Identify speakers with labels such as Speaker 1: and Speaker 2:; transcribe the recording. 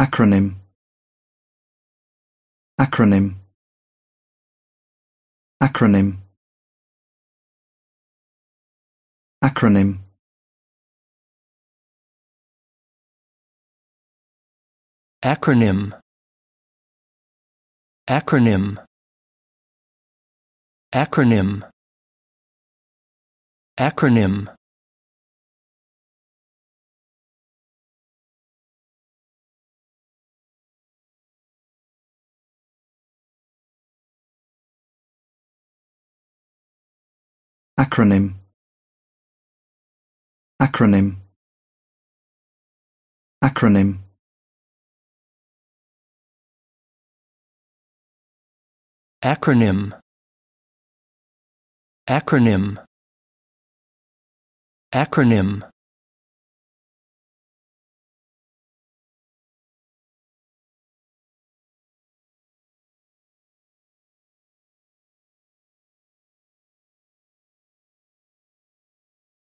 Speaker 1: acronym acronym acronym acronym acronym acronym acronym acronym Acronym Acronym Acronym Acronym Acronym Acronym